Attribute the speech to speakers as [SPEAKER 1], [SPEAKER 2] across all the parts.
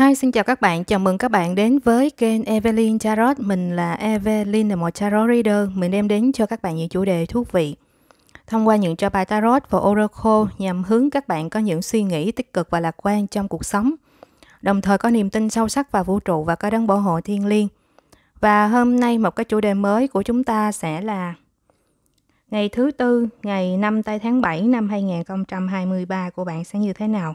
[SPEAKER 1] Hi, xin chào các bạn. Chào mừng các bạn đến với kênh Evelyn Tarot. Mình là Evelyn, là một tarot reader. Mình đem đến cho các bạn những chủ đề thú vị. Thông qua những cho bài tarot và oracle nhằm hướng các bạn có những suy nghĩ tích cực và lạc quan trong cuộc sống. Đồng thời có niềm tin sâu sắc vào vũ trụ và có đấng bảo hộ thiên liêng. Và hôm nay một cái chủ đề mới của chúng ta sẽ là ngày thứ tư, ngày 5 tây tháng 7 năm 2023 của bạn sẽ như thế nào?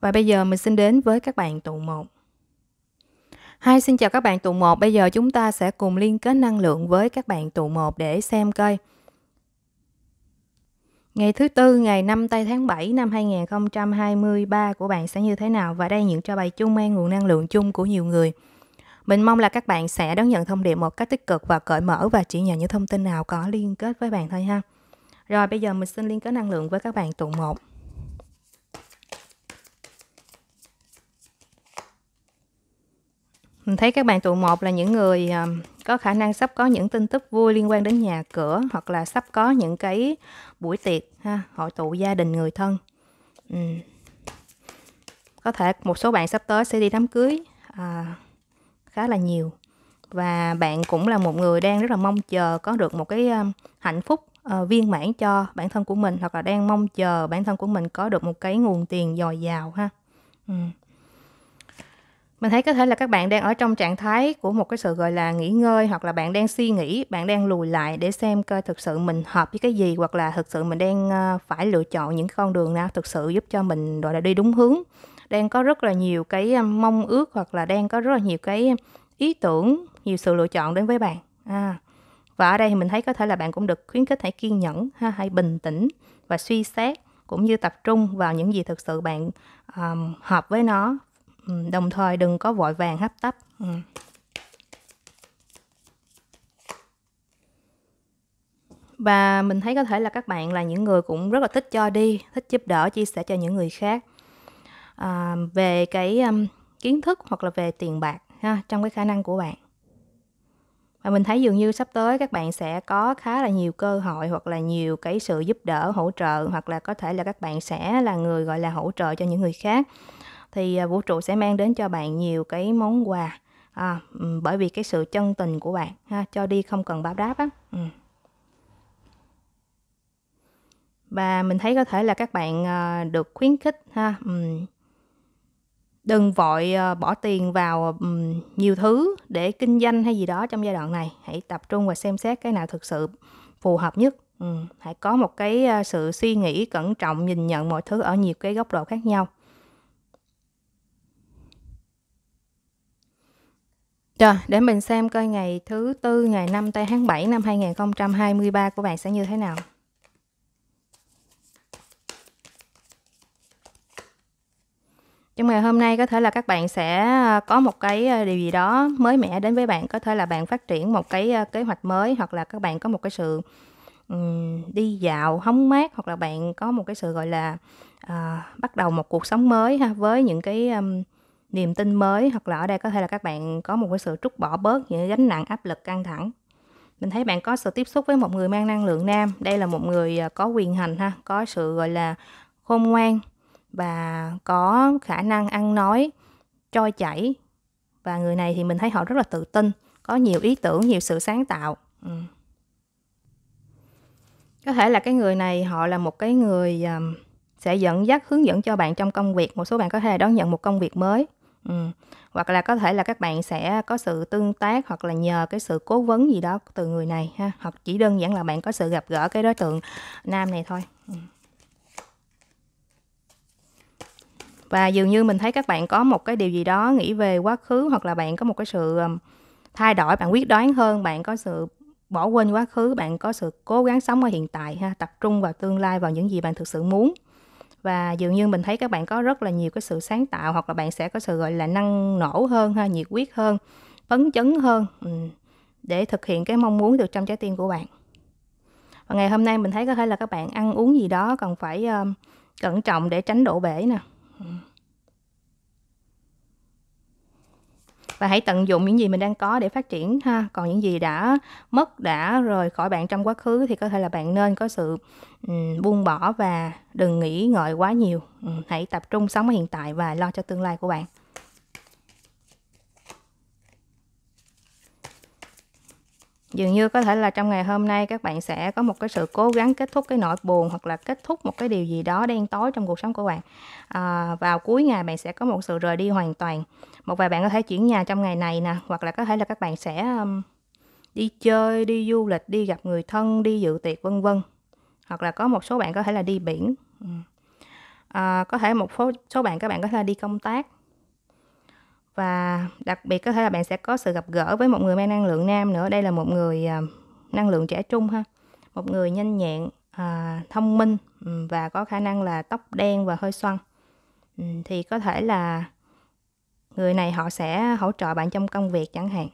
[SPEAKER 1] Và bây giờ mình xin đến với các bạn tụ 1. hai xin chào các bạn tụ 1. Bây giờ chúng ta sẽ cùng liên kết năng lượng với các bạn tụ 1 để xem coi. Ngày thứ tư ngày 5 tây tháng 7 năm 2023 của bạn sẽ như thế nào và đây những cho bài chung mang nguồn năng lượng chung của nhiều người. Mình mong là các bạn sẽ đón nhận thông điệp một cách tích cực và cởi mở và chỉ nhận những thông tin nào có liên kết với bạn thôi ha. Rồi bây giờ mình xin liên kết năng lượng với các bạn tụ 1. Mình thấy các bạn tụ một là những người à, có khả năng sắp có những tin tức vui liên quan đến nhà cửa hoặc là sắp có những cái buổi tiệc ha, hội tụ gia đình người thân. Ừ. Có thể một số bạn sắp tới sẽ đi đám cưới à, khá là nhiều và bạn cũng là một người đang rất là mong chờ có được một cái à, hạnh phúc uh, viên mãn cho bản thân của mình hoặc là đang mong chờ bản thân của mình có được một cái nguồn tiền dồi dào ha. Ừ mình thấy có thể là các bạn đang ở trong trạng thái của một cái sự gọi là nghỉ ngơi hoặc là bạn đang suy nghĩ bạn đang lùi lại để xem coi thực sự mình hợp với cái gì hoặc là thực sự mình đang ờ, phải lựa chọn những con đường nào thực sự giúp cho mình gọi là đi đúng hướng đang có rất là nhiều cái ờ, mong ước hoặc là đang có rất là nhiều cái ý tưởng nhiều sự lựa chọn đến với bạn à, và ở đây thì mình thấy có thể là bạn cũng được khuyến khích hãy kiên nhẫn ha hãy bình tĩnh và suy xét cũng như tập trung vào những gì thực sự bạn um, hợp với nó Ừ, đồng thời đừng có vội vàng hấp tấp ừ. và mình thấy có thể là các bạn là những người cũng rất là thích cho đi thích giúp đỡ chia sẻ cho những người khác à, về cái um, kiến thức hoặc là về tiền bạc ha, trong cái khả năng của bạn và mình thấy dường như sắp tới các bạn sẽ có khá là nhiều cơ hội hoặc là nhiều cái sự giúp đỡ hỗ trợ hoặc là có thể là các bạn sẽ là người gọi là hỗ trợ cho những người khác thì à, vũ trụ sẽ mang đến cho bạn nhiều cái món quà à, bởi vì cái sự chân tình của bạn ha, cho đi không cần báo đáp á ừ. và mình thấy có thể là các bạn à, được khuyến khích ha đừng vội à, bỏ tiền vào nhiều thứ để kinh doanh hay gì đó trong giai đoạn này hãy tập trung và xem xét cái nào thực sự phù hợp nhất hãy có một cái sự suy nghĩ cẩn trọng nhìn nhận mọi thứ ở nhiều cái góc độ khác nhau Rồi, để mình xem coi ngày thứ tư ngày 5 tây tháng 7 năm 2023 của bạn sẽ như thế nào. Trong ngày hôm nay có thể là các bạn sẽ à, có một cái à, điều gì đó mới mẻ đến với bạn, có thể là bạn phát triển một cái à, kế hoạch mới hoặc là các bạn có một cái sự um, đi dạo hóng mát hoặc là bạn có một cái sự gọi là uh, bắt đầu một cuộc sống mới ha với những cái um, niềm tin mới hoặc là ở đây có thể là các bạn có một cái sự trút bỏ bớt những gánh nặng áp lực căng thẳng mình thấy bạn có sự tiếp xúc với một người mang năng lượng nam đây là một người à, có quyền hành ha có sự gọi là khôn ngoan và có khả năng ăn nói trôi chảy và người này thì mình thấy họ rất là tự tin có nhiều ý tưởng nhiều sự sáng tạo ừ. có thể là cái người này họ là một cái người à, sẽ dẫn dắt hướng dẫn cho bạn trong công việc một số bạn có thể đón nhận một công việc mới Ừm, hoặc là có thể là các bạn sẽ có sự tương tác hoặc là nhờ cái sự cố vấn gì đó từ người này ha, hoặc chỉ đơn giản là bạn có sự gặp gỡ cái đối tượng nam này thôi. Ừm. Và dường như mình thấy các bạn có một cái điều gì đó nghĩ về quá khứ hoặc là bạn có một cái sự um, thay đổi, bạn quyết đoán hơn, bạn có sự bỏ quên quá khứ, bạn có sự cố gắng sống ở hiện tại ha, tập trung vào tương lai vào những gì bạn thực sự muốn và dường như mình thấy các bạn có rất là nhiều cái sự sáng tạo hoặc là bạn sẽ có sự gọi là năng nổ hơn ha nhiệt huyết hơn phấn chấn hơn ừ, để thực hiện cái mong muốn được trong trái tim của bạn và ngày hôm nay mình thấy có thể là các bạn ăn uống gì đó cần phải ờ, cẩn trọng để tránh đổ bể nè ừ. và hãy tận dụng những gì mình đang có để phát triển ha còn những gì đã mất đã rồi khỏi bạn trong quá khứ thì có thể là bạn nên có sự um, buông bỏ và đừng nghĩ ngợi quá nhiều um, hãy tập trung sống ở hiện tại và lo cho tương lai của bạn dường như có thể là trong ngày hôm nay các bạn sẽ có một cái sự cố gắng kết thúc cái nỗi buồn hoặc là kết thúc một cái điều gì đó đen tối trong cuộc sống của bạn à, vào cuối ngày bạn sẽ có một sự rời đi hoàn toàn một vài bạn có thể chuyển nhà trong ngày này nè hoặc là có thể là các bạn sẽ um, đi chơi đi du lịch đi gặp người thân đi dự tiệc vân vân hoặc là có một số bạn có thể là đi biển à, có thể một số, số bạn các bạn có thể là đi công tác và đặc biệt có thể là bạn sẽ có sự gặp gỡ với một người mang năng lượng nam nữa đây là một người à, năng lượng trẻ trung ha một người nhanh nhẹn à, thông minh và có khả năng là tóc đen và hơi xoăn thì có thể là người này họ sẽ hỗ trợ bạn trong công việc chẳng hạn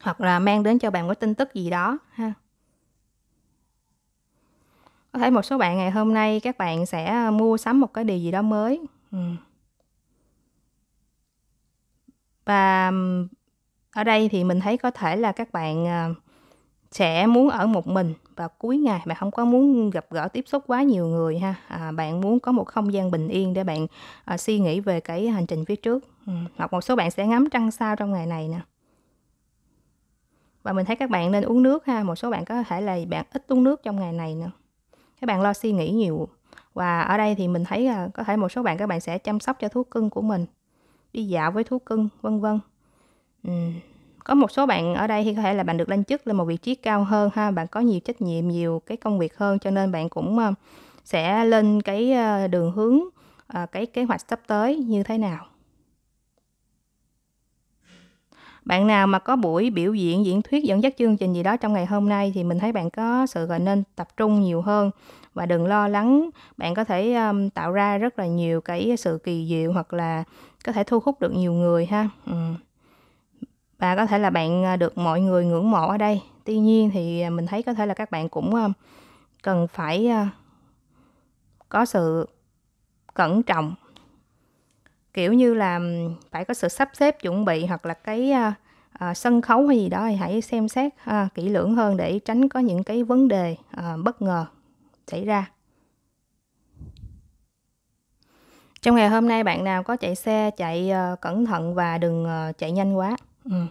[SPEAKER 1] hoặc là mang đến cho bạn có tin tức gì đó ha có thể một số bạn ngày hôm nay các bạn sẽ mua sắm một cái điều gì đó mới ừ. và ở đây thì mình thấy có thể là các bạn à, sẽ muốn ở một mình và cuối ngày bạn không có muốn gặp gỡ tiếp xúc quá nhiều người ha à, bạn muốn có một không gian bình yên để bạn à, suy nghĩ về cái hành trình phía trước ừ. hoặc một số bạn sẽ ngắm trăng sao trong ngày này nè và mình thấy các bạn nên uống nước ha một số bạn có thể là bạn ít uống nước trong ngày này nữa các bạn lo suy nghĩ nhiều và ở đây thì mình thấy là có thể một số bạn các bạn sẽ chăm sóc cho thú cưng của mình đi dạo với thú cưng vân vân ừ có một số bạn ở đây thì có thể là bạn được lên chức lên một vị trí cao hơn ha bạn có nhiều trách nhiệm nhiều cái công việc hơn cho nên bạn cũng ờ, sẽ lên cái ờ, đường hướng ờ, cái kế hoạch sắp tới như thế nào bạn nào mà có buổi biểu diễn diễn thuyết dẫn dắt chương trình gì đó trong ngày hôm nay thì mình thấy bạn có sự gọi nên tập trung nhiều hơn và đừng lo lắng bạn có thể um, tạo ra rất là nhiều cái sự kỳ diệu hoặc là có thể thu hút được nhiều người ha ừ và có thể là bạn à, được mọi người ngưỡng mộ ở đây tuy nhiên thì à, mình thấy có thể là các bạn cũng à, cần phải có sự cẩn trọng kiểu như là phải có sự sắp xếp chuẩn bị hoặc là cái sân khấu hay gì đó thì hãy xem xét kỹ lưỡng hơn để tránh có những cái vấn đề bất ngờ xảy ra trong ngày hôm nay bạn nào có chạy xe chạy ờ, cẩn thận và đừng ờ, chạy nhanh quá Ừ.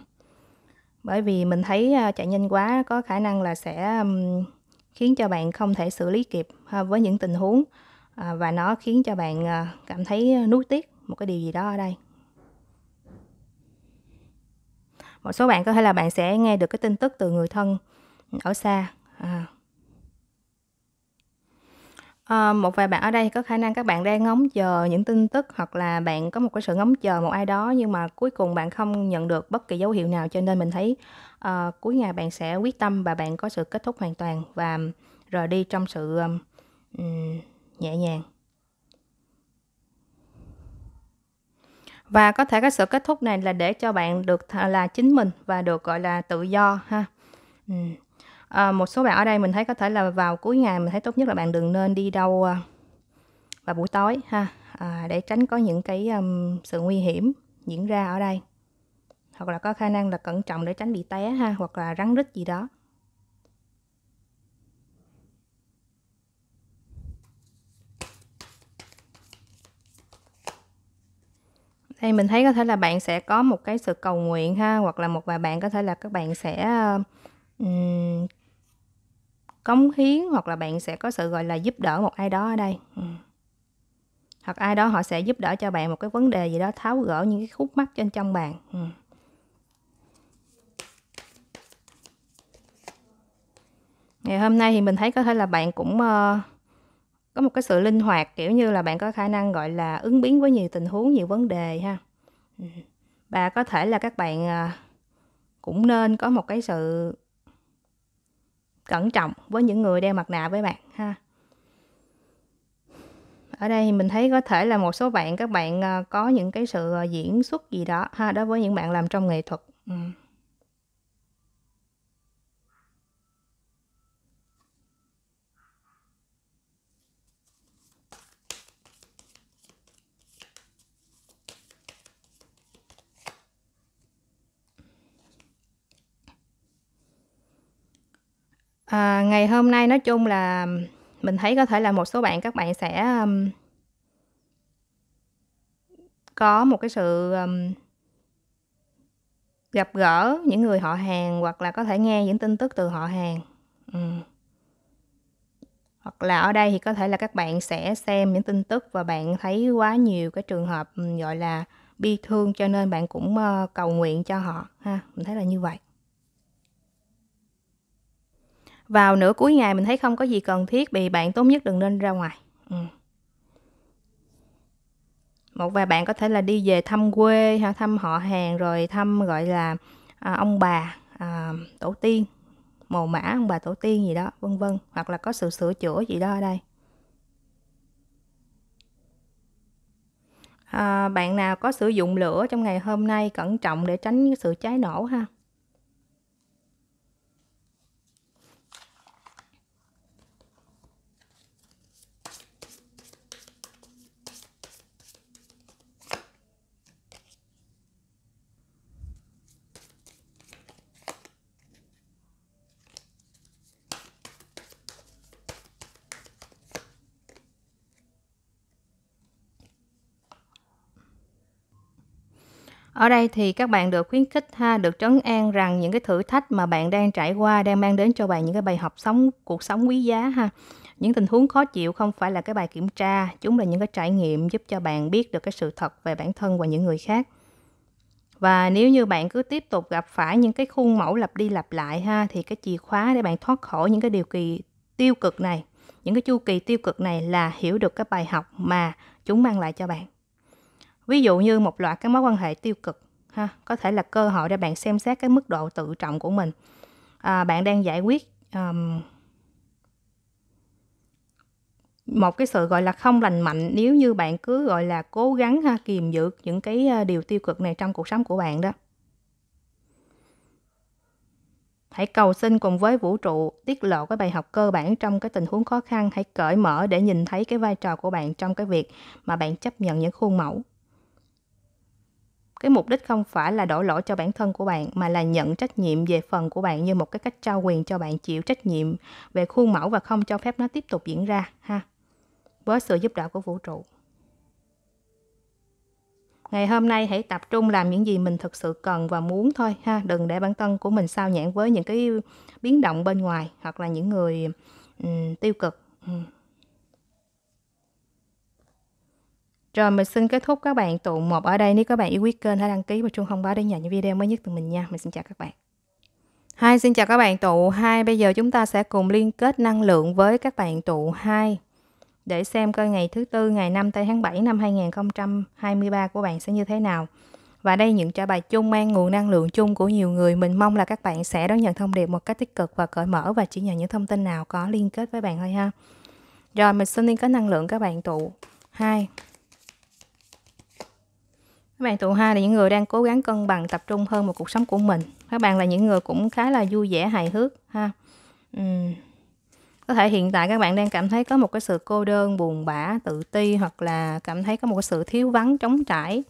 [SPEAKER 1] Bởi vì mình thấy, à, chạy nhanh quá có khả năng là sẽ, khiến cho bạn không thể xử lý kịp à, với những tình huống, à, và nó khiến cho bạn, cảm thấy nuối tiếc một cái điều gì đó ở đây. Một số bạn có thể là bạn sẽ nghe được cái tin tức từ người thân ở xa, à. Ờ, một vài bạn ở đây có khả năng các bạn đang ngóng chờ những tin tức hoặc là bạn có một cái sự ngóng chờ một ai đó nhưng mà cuối cùng bạn không nhận được bất kỳ dấu hiệu nào cho nên mình thấy ờ, cuối ngày bạn sẽ quyết tâm và bạn có sự kết thúc hoàn toàn và rời đi trong sự ừm, nhẹ nhàng. Và có thể cái sự kết thúc này là để cho bạn được là chính mình và được, gọi là, tự do ha. Ừm à, một số bạn ở đây mình thấy có thể là vào cuối ngày mình thấy tốt nhất là bạn đừng nên đi đâu à, vào buổi tối ha à, để tránh có những cái um, sự nguy hiểm diễn ra ở đây hoặc là có khả năng là cẩn trọng để tránh bị té ha hoặc là rắn rít gì đó đây mình thấy có thể là bạn sẽ có một cái sự cầu nguyện ha hoặc là một vài bạn có thể là các bạn sẽ um, cống hiến hoặc là bạn sẽ có sự gọi là giúp đỡ một ai đó ở đây ừ. hoặc ai đó họ sẽ giúp đỡ cho bạn một cái vấn đề gì đó tháo gỡ những cái khúc mắc trên trong bạn ừ. ngày hôm nay thì mình thấy có thể là bạn cũng uh, có một cái sự linh hoạt kiểu như là bạn có khả năng gọi là ứng biến với nhiều tình huống nhiều vấn đề ha ừ. và có thể là các bạn uh, cũng nên có một cái sự cẩn trọng với những người đeo mặt nạ với bạn ha ở đây mình thấy có thể là một số bạn các bạn ờ, có những cái sự ờ, diễn xuất gì đó ha đối với những bạn làm trong nghệ thuật ừ. À, ngày hôm nay nói chung là mình thấy có thể là một số bạn các bạn sẽ um, có một cái sự um, gặp gỡ những người họ hàng hoặc là có thể nghe những tin tức từ họ hàng ừ. hoặc là ở đây thì có thể là các bạn sẽ xem những tin tức và bạn thấy quá nhiều cái trường hợp ừ, gọi là bi thương cho nên bạn cũng uh, cầu nguyện cho họ ha mình thấy là như vậy vào nửa cuối ngày mình thấy không có gì cần thiết thì bạn tốt nhất đừng nên ra ngoài ừ. một vài bạn có thể là đi về thăm quê ha thăm họ hàng rồi thăm gọi là à, ông bà à, tổ tiên mồ mã ông bà tổ tiên gì đó vân vân hoặc là có sự sửa chữa gì đó ở đây à, bạn nào có sử dụng lửa trong ngày hôm nay cẩn trọng để tránh sự cháy nổ ha Ở đây thì các bạn được khuyến khích ha, được trấn an rằng những cái thử thách mà bạn đang trải qua đang mang đến cho bạn những cái bài học sống cuộc sống quý giá ha. Những tình huống khó chịu không phải là cái bài kiểm tra, chúng là những cái trải nghiệm giúp cho bạn biết được cái sự thật về bản thân và những người khác. Và nếu như bạn cứ tiếp tục gặp phải những cái khuôn mẫu lặp đi lặp lại ha thì cái chìa khóa để bạn thoát khỏi những cái điều kỳ tiêu cực này, những cái chu kỳ tiêu cực này là hiểu được cái bài học mà chúng mang lại cho bạn ví dụ như một loạt cái mối quan hệ tiêu cực ha có thể là cơ hội để bạn xem xét cái mức độ tự trọng của mình à, bạn đang giải quyết um, một cái sự gọi là không lành mạnh nếu như bạn cứ gọi là cố gắng ha kiềm giữ những cái ờ, điều tiêu cực này trong cuộc sống của bạn đó hãy cầu xin cùng với vũ trụ tiết lộ cái bài học cơ bản trong cái tình huống khó khăn hãy cởi mở để nhìn thấy cái vai trò của bạn trong cái việc mà bạn chấp nhận những khuôn mẫu cái mục đích không phải là đổ lỗi cho bản thân của bạn mà là nhận trách nhiệm về phần của bạn như một cái cách trao quyền cho bạn chịu trách nhiệm về khuôn mẫu và không cho phép nó tiếp tục diễn ra ha với sự giúp đỡ của vũ trụ ngày hôm nay hãy tập trung làm những gì mình thực sự cần và muốn thôi ha đừng để bản thân của mình sao nhãn với những cái biến động bên ngoài hoặc là những người um, tiêu cực um. Rồi mình xin kết thúc các bạn tụ một ở đây. Nếu các bạn yêu quý kênh hãy đăng ký và chuông thông báo để nhận những video mới nhất từ mình nha. Mình xin chào các bạn. Hai xin chào các bạn tụ hai Bây giờ chúng ta sẽ cùng liên kết năng lượng với các bạn tụ hai để xem coi ngày thứ tư ngày 5 tây tháng 7 năm 2023 của bạn sẽ như thế nào. Và đây những trả bài chung mang nguồn năng lượng chung của nhiều người. Mình mong là các bạn sẽ đón nhận thông điệp một cách tích cực và cởi mở và chỉ nhận những thông tin nào có liên kết với bạn thôi ha. Rồi mình xin liên kết năng lượng các bạn tụ 2 các bạn tụ hai là những người đang cố gắng cân bằng tập trung hơn vào cuộc sống của mình các bạn là những người cũng khá là vui vẻ hài hước ha uhm. có thể hiện tại các bạn đang cảm thấy có một cái sự cô đơn buồn bã tự ti hoặc là cảm thấy có một cái sự thiếu vắng trống trải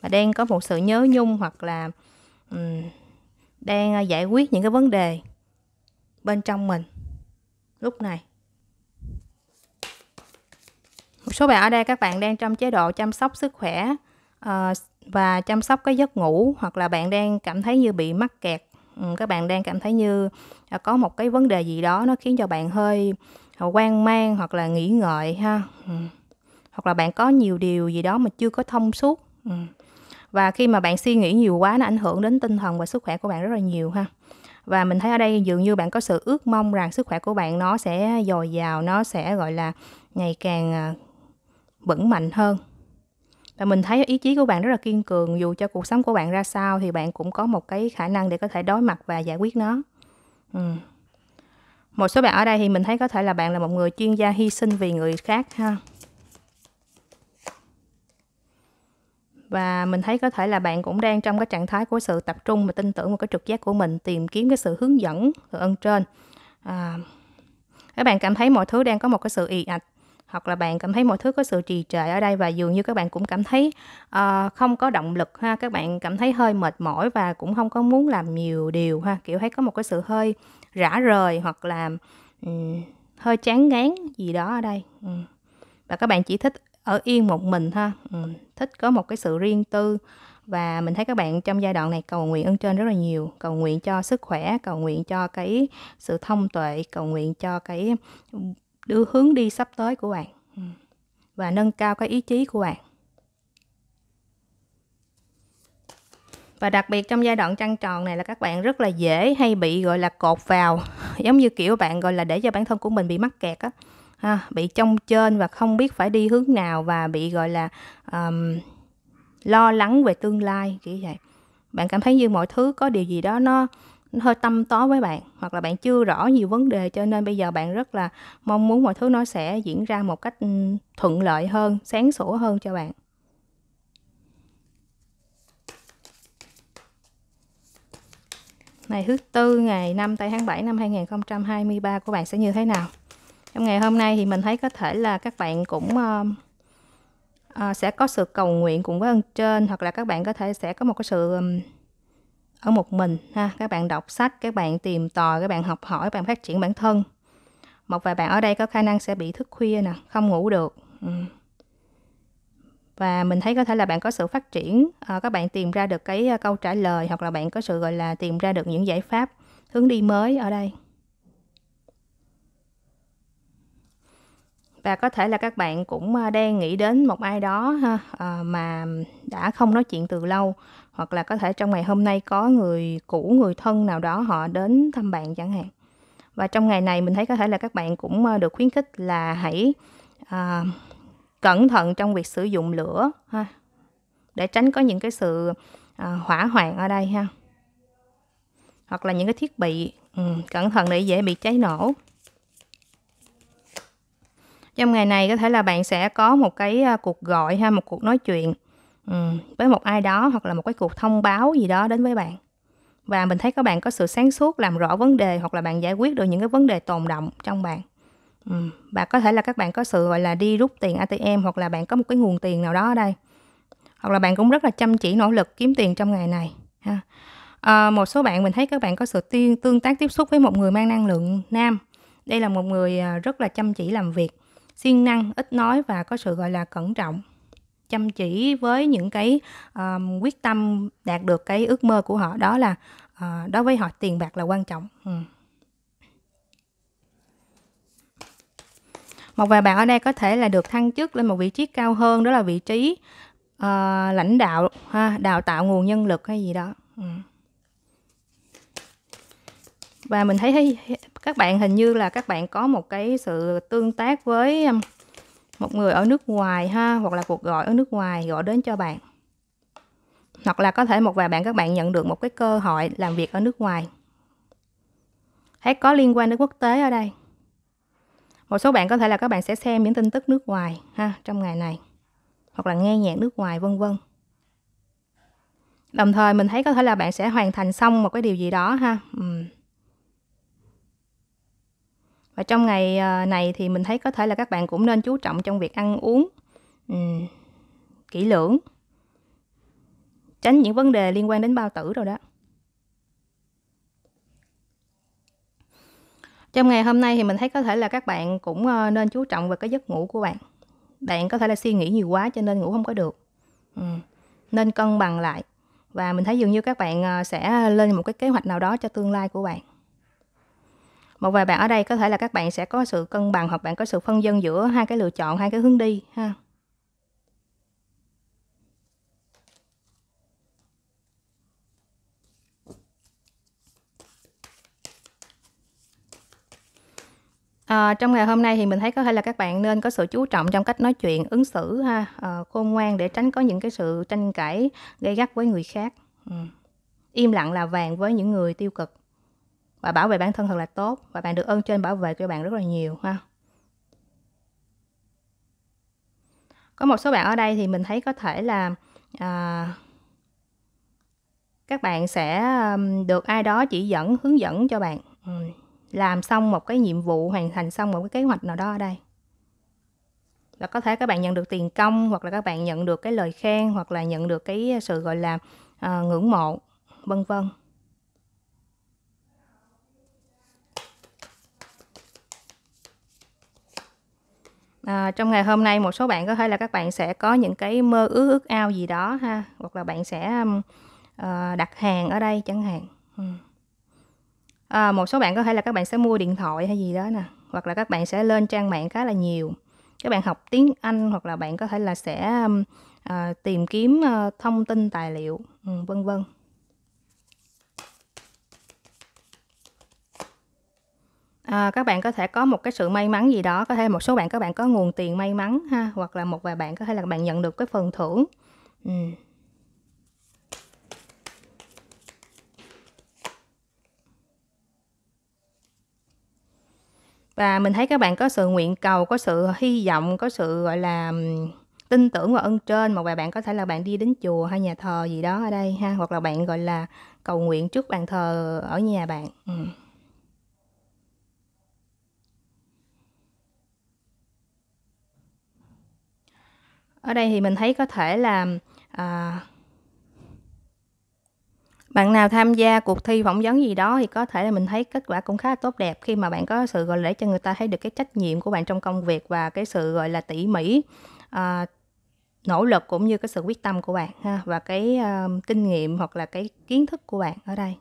[SPEAKER 1] và đang có một sự nhớ nhung hoặc là um, đang à, giải quyết những cái vấn đề bên trong mình lúc này một số bạn ở đây các bạn đang trong chế độ chăm sóc sức khỏe uh, và chăm sóc cái giấc ngủ hoặc là bạn đang cảm thấy như bị mắc kẹt ừ, các bạn đang cảm thấy như uh, có một cái vấn đề gì đó nó khiến cho bạn hơi quan à, mang hoặc là nghĩ ngợi ha ừ. hoặc là bạn có nhiều điều gì đó mà chưa có thông suốt ừ. và khi mà bạn suy nghĩ nhiều quá nó ảnh hưởng đến tinh thần và sức khỏe của bạn rất là nhiều ha và mình thấy ở đây dường như bạn có sự ước mong rằng sức khỏe của bạn nó sẽ dồi dào nó sẽ gọi là ngày càng à, vững mạnh hơn và mình thấy ý chí của bạn rất là kiên cường dù cho cuộc sống của bạn ra sao thì bạn cũng có một cái khả năng để có thể đối mặt và giải quyết nó ừ. một số bạn ở đây thì mình thấy có thể là bạn là một người chuyên gia hy sinh vì người khác ha và mình thấy có thể là bạn cũng đang trong cái trạng thái của sự tập trung và tin tưởng vào cái trực giác của mình tìm kiếm cái sự hướng dẫn từ ân trên à, các bạn cảm thấy mọi thứ đang có một cái sự ì ạch hoặc là bạn cảm thấy mọi thứ có sự trì trệ ở đây và dường như các bạn cũng cảm thấy uh, không có động lực ha các bạn cảm thấy hơi mệt mỏi và cũng không có muốn làm nhiều điều ha kiểu thấy có một cái sự hơi rã rời hoặc là um, hơi chán ngán gì đó ở đây ừ. và các bạn chỉ thích ở yên một mình ha ừ. thích có một cái sự riêng tư và mình thấy các bạn trong giai đoạn này cầu nguyện ơn trên rất là nhiều cầu nguyện cho sức khỏe cầu nguyện cho cái sự thông tuệ cầu nguyện cho cái đưa hướng đi sắp tới của bạn ừ. và nâng cao cái ý chí của bạn và đặc biệt trong giai đoạn trăng tròn này là các bạn rất là dễ hay bị gọi là cột vào giống như kiểu bạn gọi là để cho bản thân của mình bị mắc kẹt á ha, bị trong trên và không biết phải đi hướng nào và bị gọi là um, lo lắng về tương lai kiểu vậy bạn cảm thấy như mọi thứ có điều gì đó nó hơi tâm tó với bạn hoặc là bạn chưa rõ nhiều vấn đề cho nên bây giờ bạn rất là mong muốn mọi thứ nó sẽ diễn ra một cách ừ, thuận lợi hơn sáng sủa hơn cho bạn ngày thứ tư ngày 5 tây tháng 7 năm 2023 của bạn sẽ như thế nào trong ngày hôm nay thì mình thấy có thể là các bạn cũng uh, uh, sẽ có sự cầu nguyện cùng với ơn trên hoặc là các bạn có thể sẽ có một cái sự um, ở một mình ha các bạn đọc sách các bạn tìm tòi các bạn học hỏi các bạn phát triển bản thân một vài bạn ở đây có khả năng sẽ bị thức khuya nè không ngủ được ừ. và mình thấy có thể là bạn có sự phát triển ờ, các bạn tìm ra được cái ờ, câu trả lời hoặc là bạn có sự gọi là tìm ra được những giải pháp hướng đi mới ở đây và có thể là các bạn cũng ờ, đang nghĩ đến một ai đó ha, mà đã không nói chuyện từ lâu hoặc là có thể trong ngày hôm nay có người cũ người thân nào đó họ đến thăm bạn chẳng hạn và trong ngày này mình thấy có thể là các bạn cũng ờ, được khuyến khích là hãy à, cẩn thận trong việc sử dụng lửa ha để tránh có những cái sự à, hỏa hoạn ở đây ha hoặc là những cái thiết bị ừ, cẩn thận để dễ bị cháy nổ trong ngày này có thể là bạn sẽ có một cái cuộc gọi ha một cuộc nói chuyện Ừ, với một ai đó hoặc là một cái cuộc thông báo gì đó đến với bạn và mình thấy các bạn có sự sáng suốt làm rõ vấn đề hoặc là bạn giải quyết được những cái vấn đề tồn động trong bạn ừ, và có thể là các bạn có sự gọi là đi rút tiền ATM hoặc là bạn có một cái nguồn tiền nào đó ở đây hoặc là bạn cũng rất là chăm chỉ nỗ lực kiếm tiền trong ngày này ha. À, một số bạn mình thấy các bạn có sự tiên tương tác tiếp xúc với một người mang năng lượng nam đây là một người à, rất là chăm chỉ làm việc siêng năng ít nói và có sự gọi là cẩn trọng chăm chỉ với những cái um, quyết tâm đạt được cái ước mơ của họ đó là uh, đối với họ tiền bạc là quan trọng ừ. một vài bạn ở đây có thể là được thăng chức lên một vị trí cao hơn đó là vị trí uh, lãnh đạo ha, đào tạo nguồn nhân lực hay gì đó ừ. và mình thấy các bạn hình như là các bạn có một cái sự tương tác với một người ở nước ngoài ha hoặc là cuộc gọi ở nước ngoài gọi đến cho bạn hoặc là có thể một vài bạn các bạn nhận được một cái cơ hội làm việc ở nước ngoài thấy có liên quan đến quốc tế ở đây một số bạn có thể là các bạn sẽ xem những tin tức nước ngoài ha trong ngày này hoặc là nghe nhạc nước ngoài vân vân đồng thời mình thấy có thể là bạn sẽ hoàn thành xong một cái điều gì đó ha ừ và trong ngày ờ, này thì mình thấy có thể là các bạn cũng nên chú trọng trong việc ăn uống um, kỹ lưỡng tránh những vấn đề liên quan đến bao tử rồi đó trong ngày hôm nay thì mình thấy có thể là các bạn cũng ờ, nên chú trọng về cái giấc ngủ của bạn bạn có thể là suy nghĩ nhiều quá cho nên ngủ không có được ừ. nên cân bằng lại và mình thấy dường như các bạn ờ, sẽ lên một cái kế hoạch nào đó cho tương lai của bạn một vài bạn ở đây có thể là các bạn sẽ có sự cân bằng hoặc bạn có sự phân dân giữa hai cái lựa chọn hai cái hướng đi ha À, trong ngày hôm nay thì mình thấy có thể là các bạn nên có sự chú trọng trong cách nói chuyện ứng xử ha à, khôn ngoan để tránh có những cái sự tranh cãi gây gắt với người khác ừ. im lặng là vàng với những người tiêu cực và bảo vệ bản thân thật là tốt và bạn được ơn trên bảo vệ cho bạn rất là nhiều ha có một số bạn ở đây thì mình thấy có thể là à, các bạn sẽ được ai đó chỉ dẫn hướng dẫn cho bạn làm xong một cái nhiệm vụ hoàn thành xong một cái kế hoạch nào đó ở đây và có thể các bạn nhận được tiền công hoặc là các bạn nhận được cái lời khen hoặc là nhận được cái sự gọi là uh, ngưỡng mộ vân vân à, trong ngày hôm nay một số bạn có thể là các bạn sẽ có những cái mơ ước ước ao gì đó ha hoặc là bạn sẽ um, uh, đặt hàng ở đây chẳng hạn à, một số bạn có thể là các bạn sẽ mua điện thoại hay gì đó nè hoặc là các bạn sẽ lên trang mạng khá là nhiều các bạn học tiếng Anh hoặc là bạn có thể là sẽ um, uh, tìm kiếm uh, thông tin tài liệu ừ, vân vân à, các bạn có thể có một cái sự may mắn gì đó có thể một số bạn các bạn có nguồn tiền may mắn ha hoặc là một vài bạn có thể là bạn nhận được cái phần thưởng ừ. và mình thấy các bạn có sự nguyện cầu có sự hy vọng có sự gọi là tin tưởng và ơn trên một vài bạn có thể là bạn đi đến chùa hay nhà thờ gì đó ở đây ha hoặc là bạn gọi là cầu nguyện trước bàn thờ ở nhà bạn ừ. ở đây thì mình thấy có thể là à, bạn nào tham gia cuộc thi phỏng vấn gì đó thì có thể là mình thấy kết quả cũng khá là tốt đẹp khi mà bạn có sự gọi là để cho người ta thấy được cái trách nhiệm của bạn trong công việc và cái sự gọi là tỉ mỉ à, nỗ lực cũng như cái sự quyết tâm của bạn ha và cái uh, kinh nghiệm hoặc là cái kiến thức của bạn ở đây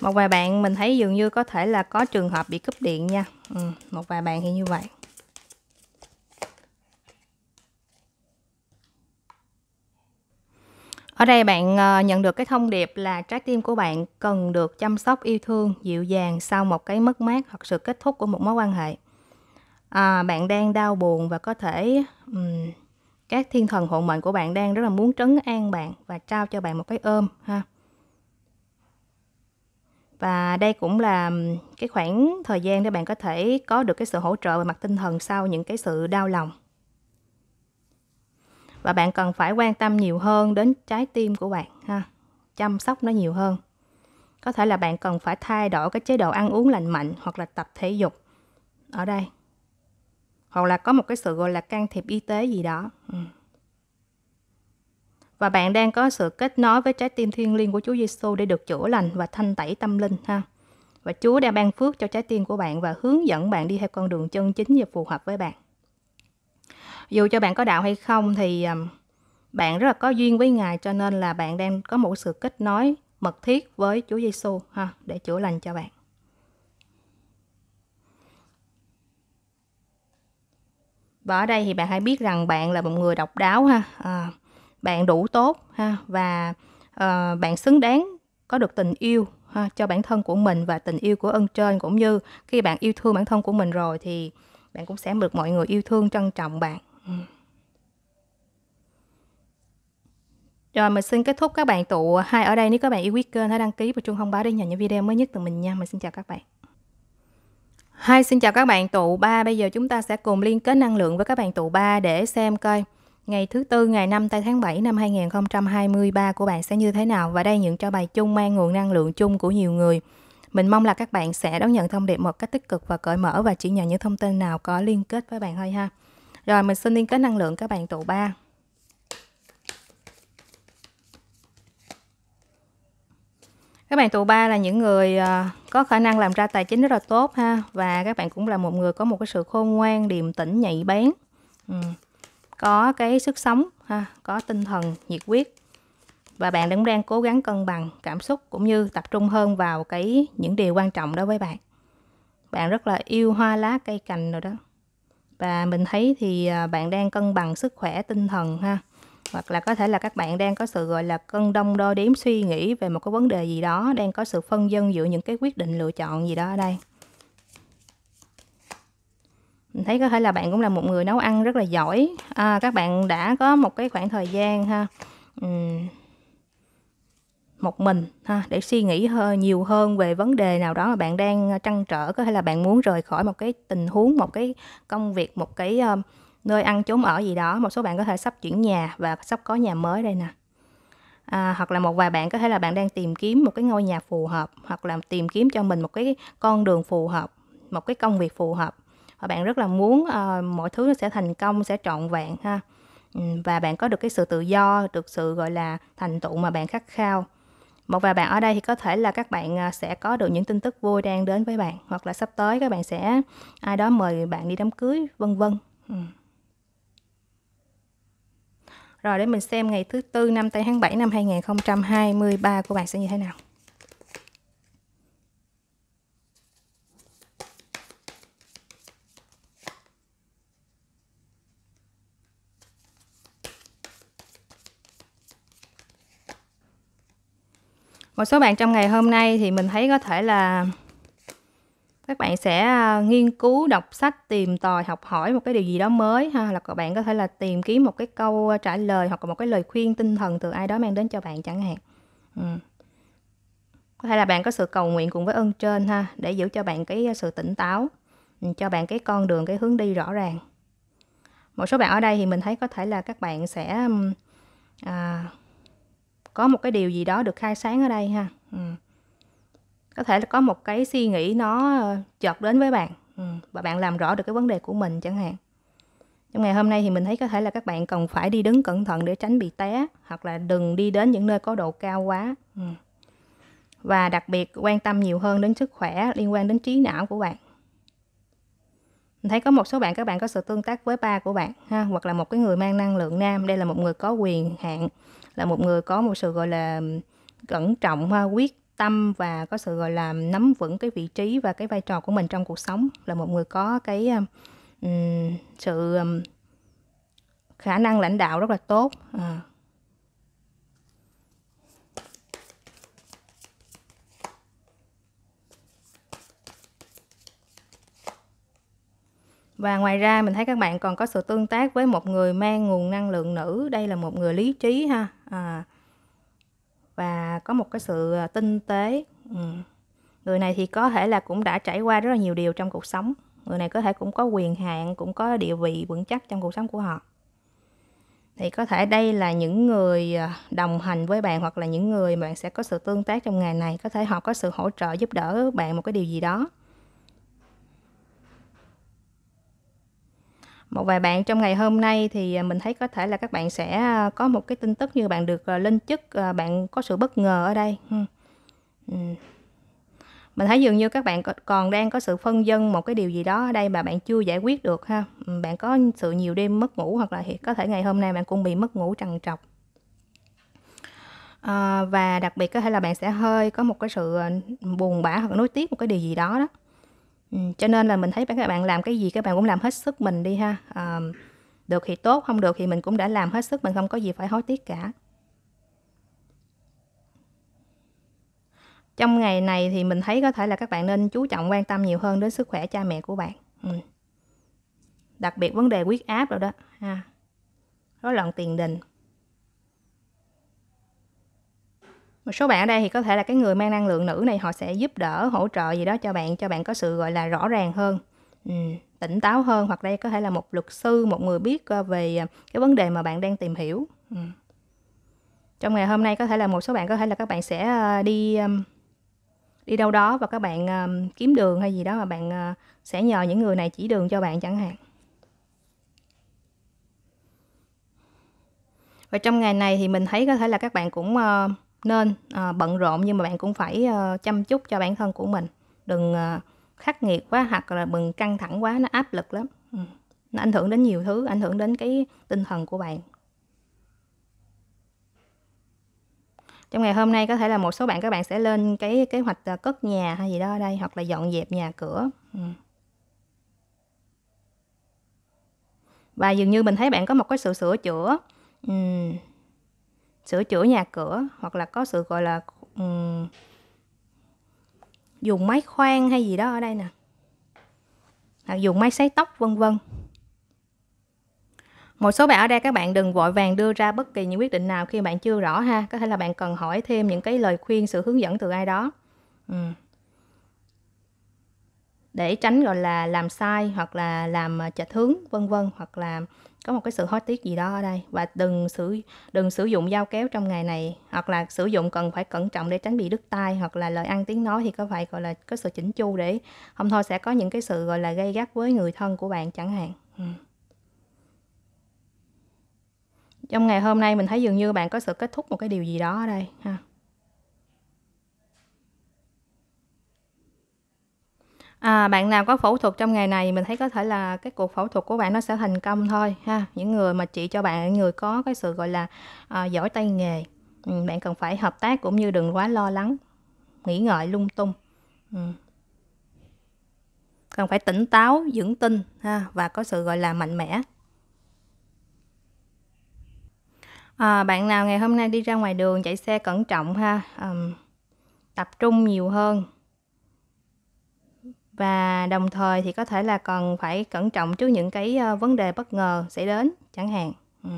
[SPEAKER 1] một vài bạn mình thấy dường như có thể là có trường hợp bị cúp điện nha ừ, một vài bạn thì như vậy ở đây bạn ờ, nhận được cái thông điệp là trái tim của bạn cần được chăm sóc yêu thương dịu dàng sau một cái mất mát hoặc sự kết thúc của một mối quan hệ à, bạn đang đau buồn và có thể um, các thiên thần hộ mệnh của bạn đang rất là muốn trấn an bạn và trao cho bạn một cái ôm ha và đây cũng là cái khoảng thời gian để bạn có thể có được cái sự hỗ trợ về mặt tinh thần sau những cái sự đau lòng và bạn cần phải quan tâm nhiều hơn đến trái tim của bạn ha chăm sóc nó nhiều hơn có thể là bạn cần phải thay đổi cái chế độ ăn uống lành mạnh hoặc là tập thể dục ở đây hoặc là có một cái sự gọi là can thiệp y tế gì đó ừ và bạn đang có sự kết nối với trái tim thiêng liêng của Chúa Giêsu để được chữa lành và thanh tẩy tâm linh ha. Và Chúa đang ban phước cho trái tim của bạn và hướng dẫn bạn đi theo con đường chân chính và phù hợp với bạn. Dù cho bạn có đạo hay không thì bạn rất là có duyên với Ngài cho nên là bạn đang có một sự kết nối mật thiết với Chúa Giêsu ha để chữa lành cho bạn. Và ở đây thì bạn hãy biết rằng bạn là một người độc đáo ha. À, bạn đủ tốt ha và uh, bạn xứng đáng có được tình yêu ha, cho bản thân của mình và tình yêu của ân trên cũng như khi bạn yêu thương bản thân của mình rồi thì bạn cũng sẽ được mọi người yêu thương trân trọng bạn ừ. rồi mình xin kết thúc các bạn tụ hai ở đây nếu các bạn yêu quý kênh hãy đăng ký và chuông thông báo để nhận những video mới nhất từ mình nha mình xin chào các bạn hai xin chào các bạn tụ ba Bây giờ chúng ta sẽ cùng liên kết năng lượng với các bạn tụ ba để xem coi Ngày thứ tư ngày 5 tây tháng 7 năm 2023 của bạn sẽ như thế nào và đây những cho bài chung mang nguồn năng lượng chung của nhiều người. Mình mong là các bạn sẽ đón nhận thông điệp một cách tích cực và cởi mở và chỉ nhận những thông tin nào có liên kết với bạn thôi ha. Rồi mình xin liên kết năng lượng các bạn tụ 3. các bạn tụ ba là những người ờ, có khả năng làm ra tài chính rất là tốt ha và các bạn cũng là một người có một cái sự khôn ngoan điềm tĩnh nhạy bén ừ có cái sức sống ha có tinh thần nhiệt huyết và bạn cũng đang cố gắng cân bằng cảm xúc cũng như tập trung hơn vào cái những điều quan trọng đối với bạn bạn rất là yêu hoa lá cây cành rồi đó và mình thấy thì à, bạn đang cân bằng sức khỏe tinh thần ha hoặc là có thể là các bạn đang có sự gọi là cân đông đo đếm suy nghĩ về một cái vấn đề gì đó đang có sự phân dân giữa những cái quyết định lựa chọn gì đó ở đây mình thấy có thể là bạn cũng là một người nấu ăn rất là giỏi à, các bạn đã có một cái khoảng thời gian ha một mình ha để suy nghĩ hơn nhiều hơn về vấn đề nào đó mà bạn đang trăn trở có thể là bạn muốn rời khỏi một cái tình huống một cái công việc một cái um, nơi ăn chốn ở gì đó một số bạn có thể sắp chuyển nhà và sắp có nhà mới đây nè à, hoặc là một vài bạn có thể là bạn đang tìm kiếm một cái ngôi nhà phù hợp hoặc là tìm kiếm cho mình một cái con đường phù hợp một cái công việc phù hợp và bạn rất là muốn uh, mọi thứ nó sẽ thành công sẽ trọn vẹn ha ừ, và bạn có được cái sự tự do được sự gọi là thành tựu mà bạn khát khao một vài bạn ở đây thì có thể là các bạn à, sẽ có được những tin tức vui đang đến với bạn hoặc là sắp tới các bạn sẽ ai đó mời bạn đi đám cưới vân vân ừ. Rồi để mình xem ngày thứ tư năm tây tháng 7 năm 2023 của bạn sẽ như thế nào. một số bạn trong ngày hôm nay thì mình thấy có thể là các bạn sẽ à, nghiên cứu đọc sách tìm tòi học hỏi một cái điều gì đó mới ha là các bạn có thể là tìm kiếm một cái câu trả lời hoặc là một cái lời khuyên tinh thần từ ai đó mang đến cho bạn chẳng hạn ừ. có thể là bạn có sự cầu nguyện cùng với ơn trên ha để giữ cho bạn cái à, sự tỉnh táo cho bạn cái con đường cái hướng đi rõ ràng một số bạn ở đây thì mình thấy có thể là các bạn sẽ à, có một cái điều gì đó được khai sáng ở đây ha ừ. có thể là có một cái suy nghĩ nó ờ, chợt đến với bạn ừ. và bạn làm rõ được cái vấn đề của mình chẳng hạn trong ngày hôm nay thì mình thấy có thể là các bạn cần phải đi đứng cẩn thận để tránh bị té hoặc là đừng đi đến những nơi có độ cao quá ừ. và đặc biệt quan tâm nhiều hơn đến sức khỏe liên quan đến trí não của bạn mình thấy có một số bạn các bạn có sự tương tác với ba của bạn ha hoặc là một cái người mang năng lượng nam đây là một người có quyền hạn là một người có một sự gọi là cẩn trọng ha, à, quyết tâm và có sự gọi là nắm vững cái vị trí và cái vai trò của mình trong cuộc sống là một người có cái um, sự um, khả năng lãnh đạo rất là tốt à, Và ngoài ra mình thấy các bạn còn có sự tương tác với một người mang nguồn năng lượng nữ, đây là một người lý trí ha. À, và có một cái sự à, tinh tế. Ừ. Người này thì có thể là cũng đã trải qua rất là nhiều điều trong cuộc sống. Người này có thể cũng có quyền hạn, cũng có địa vị vững chắc trong cuộc sống của họ. Thì có thể đây là những người à, đồng hành với bạn hoặc là những người bạn sẽ có sự tương tác trong ngày này. Có thể họ có sự hỗ trợ giúp đỡ bạn một cái điều gì đó một vài bạn trong ngày hôm nay thì à, mình thấy có thể là các bạn sẽ à, có một cái tin tức như bạn được à, lên chức bạn có sự bất ngờ ở đây ừ. Ừ. mình thấy dường như các bạn còn đang có sự phân dân một cái điều gì đó ở đây mà bạn chưa giải quyết được ha ừ, bạn có sự nhiều đêm mất ngủ hoặc là có thể ngày hôm nay bạn cũng bị mất ngủ trằn trọc à, và đặc biệt có thể là bạn sẽ hơi có một cái sự buồn bã hoặc nối tiếc một cái điều gì đó đó Ừ, cho nên là mình thấy các bạn làm cái gì các bạn cũng làm hết sức mình đi ha à, được thì tốt không được thì mình cũng đã làm hết sức mình không có gì phải hối tiếc cả trong ngày này thì mình thấy có thể là các bạn nên chú trọng quan tâm nhiều hơn đến sức khỏe cha mẹ của bạn ừ. đặc biệt vấn đề huyết áp rồi đó ha rối loạn tiền đình một số bạn ở đây thì có thể là cái người mang năng lượng nữ này họ sẽ giúp đỡ hỗ trợ gì đó cho bạn cho bạn có sự gọi là rõ ràng hơn ừ, tỉnh táo hơn hoặc đây có thể là một luật sư một người biết ờ, về ờ, cái vấn đề mà bạn đang tìm hiểu ừ. trong ngày hôm nay có thể là một số bạn có thể là các bạn sẽ ờ, đi đi đâu đó và các bạn kiếm đường hay gì đó mà bạn sẽ nhờ những người này chỉ đường cho bạn chẳng hạn và trong ngày này thì mình thấy có thể là các bạn cũng uh, nên à, bận rộn nhưng mà bạn cũng phải à, chăm chút cho bản thân của mình đừng à, khắc nghiệt quá hoặc là đừng căng thẳng quá nó áp lực lắm ừ. nó ảnh hưởng đến nhiều thứ ảnh hưởng đến cái tinh thần của bạn trong ngày hôm nay có thể là một số bạn các bạn sẽ lên cái kế hoạch cất nhà hay gì đó ở đây hoặc là dọn dẹp nhà cửa ừ. và dường như mình thấy bạn có một cái sự sửa chữa ừ sửa chữa nhà cửa hoặc là có sự gọi là um, dùng máy khoan hay gì đó ở đây nè hoặc à, dùng máy sấy tóc vân vân một số bạn ở đây các bạn đừng vội vàng đưa ra bất kỳ những quyết định nào khi bạn chưa rõ ha có thể là bạn cần hỏi thêm những cái lời khuyên sự hướng dẫn từ ai đó ừ. để tránh gọi là làm sai hoặc là làm à, chệch hướng vân vân hoặc là có một cái sự hối tiếc gì đó ở đây và đừng sử đừng sử dụng dao kéo trong ngày này hoặc là sử dụng cần phải cẩn trọng để tránh bị đứt tai hoặc là lời ăn tiếng nói thì có phải gọi là có sự chỉnh chu để không thôi sẽ có những cái sự gọi là gây gắt với người thân của bạn chẳng hạn ừ. trong ngày hôm nay mình thấy dường như bạn có sự kết thúc một cái điều gì đó ở đây ha à, bạn nào có phẫu thuật trong ngày này mình thấy có thể là cái cuộc phẫu thuật của bạn nó sẽ thành công thôi ha những người mà chị cho bạn người có cái sự gọi là à, giỏi tay nghề ừ, bạn cần phải hợp tác cũng như đừng quá lo lắng nghĩ ngợi lung tung ừ. cần phải tỉnh táo vững tin ha và có sự gọi là mạnh mẽ à, bạn nào ngày hôm nay đi ra ngoài đường chạy xe cẩn trọng ha um, tập trung nhiều hơn và đồng thời thì có thể là còn phải cẩn trọng trước những cái ờ, vấn đề bất ngờ xảy đến chẳng hạn ừ.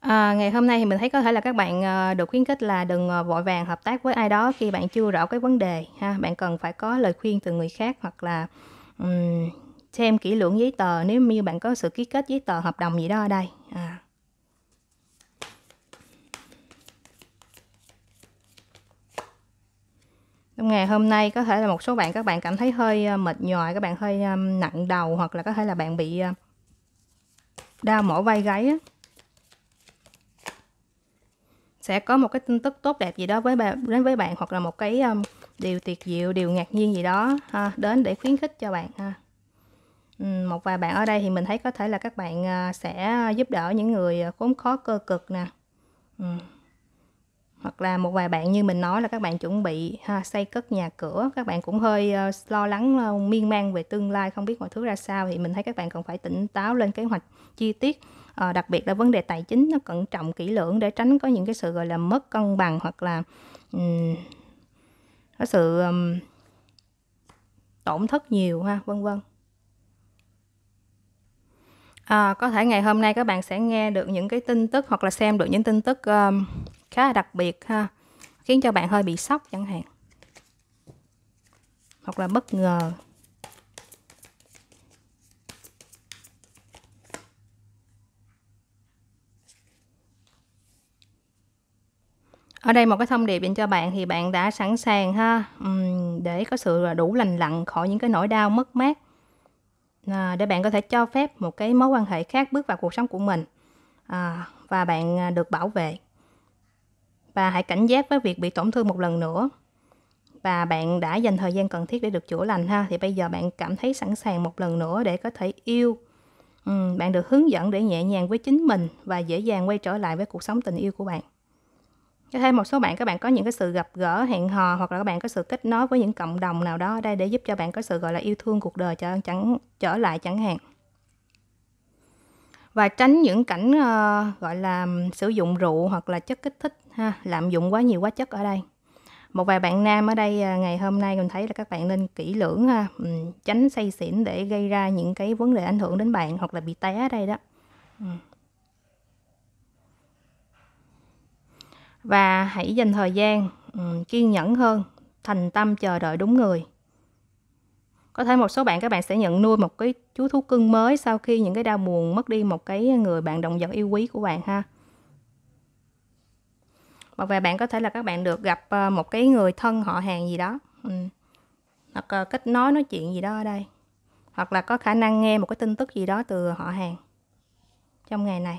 [SPEAKER 1] À, ngày hôm nay thì mình thấy có thể là các bạn ờ, được khuyến khích là đừng ờ, vội vàng hợp tác với ai đó khi bạn chưa rõ cái vấn đề ha bạn cần phải có lời khuyên từ người khác hoặc là um, xem kỹ lưỡng giấy tờ nếu như bạn có sự ký kết giấy tờ hợp đồng gì đó ở đây à. trong ngày hôm nay có thể là một số bạn các bạn cảm thấy hơi ờ, mệt nhòi các bạn hơi ờ, nặng đầu hoặc là có thể là bạn bị ờ, đau mỏi vai gáy sẽ có một cái tin tức tốt đẹp gì đó với bạn đến với bạn hoặc là một cái um, điều tuyệt diệu điều ngạc nhiên gì đó ha, đến để khuyến khích cho bạn ha một vài bạn ở đây thì mình thấy có thể là các bạn, à, sẽ giúp đỡ những người à, khốn khó cơ cực nè. Hoặc là một vài bạn như mình nói là các bạn chuẩn bị ha, xây cất nhà cửa, các bạn cũng hơi, ờ, lo lắng, ờ, miên man về tương lai, không biết mọi thứ ra sao thì mình thấy các bạn cần phải tỉnh táo lên kế hoạch chi tiết, ờ, đặc biệt là vấn đề tài chính nó cẩn trọng, kỹ lưỡng để tránh có những cái sự, gọi là, mất cân bằng hoặc là, ừm, có sự, ừm, tổn thất nhiều ha, vân vân. À, có thể ngày hôm nay các bạn sẽ nghe được những cái tin tức hoặc là xem được những tin tức um, khá là đặc biệt ha khiến cho bạn hơi bị sốc chẳng hạn hoặc là bất ngờ ở đây một cái thông điệp dành cho bạn thì bạn đã sẵn sàng ha để có sự đủ lành lặn khỏi những cái nỗi đau mất mát à, để bạn có thể cho phép một cái mối quan hệ khác bước vào cuộc sống của mình à, và bạn à, được bảo vệ và hãy cảnh giác với việc bị tổn thương một lần nữa và bạn đã dành thời gian cần thiết để được chữa lành ha thì bây giờ bạn cảm thấy sẵn sàng một lần nữa để có thể yêu ừ, bạn được hướng dẫn để nhẹ nhàng với chính mình và dễ dàng quay trở lại với cuộc sống tình yêu của bạn có thể một số bạn các bạn có những cái sự gặp gỡ hẹn hò hoặc là các bạn có sự kết nối với những cộng đồng nào đó ở đây để giúp cho bạn có sự gọi là yêu thương cuộc đời cho chẳng trở lại chẳng hạn và tránh những cảnh uh, gọi là sử dụng rượu hoặc là chất kích thích ha lạm dụng quá nhiều quá chất ở đây một vài bạn nam ở đây à, ngày hôm nay mình thấy là các bạn nên kỹ lưỡng ha tránh say xỉn để gây ra những cái vấn đề ảnh hưởng đến bạn hoặc là bị té ở đây đó ừ. và hãy dành thời gian um, kiên nhẫn hơn thành tâm chờ đợi đúng người có thể một số bạn các bạn sẽ nhận nuôi một cái chú thú cưng mới sau khi những cái đau buồn mất đi một cái người bạn động vật yêu quý của bạn ha hoặc là bạn có thể là các bạn được gặp ờ, một cái người thân họ hàng gì đó ừ. hoặc kết ờ, nối nói chuyện gì đó ở đây hoặc là có khả năng nghe một cái tin tức gì đó từ họ hàng trong ngày này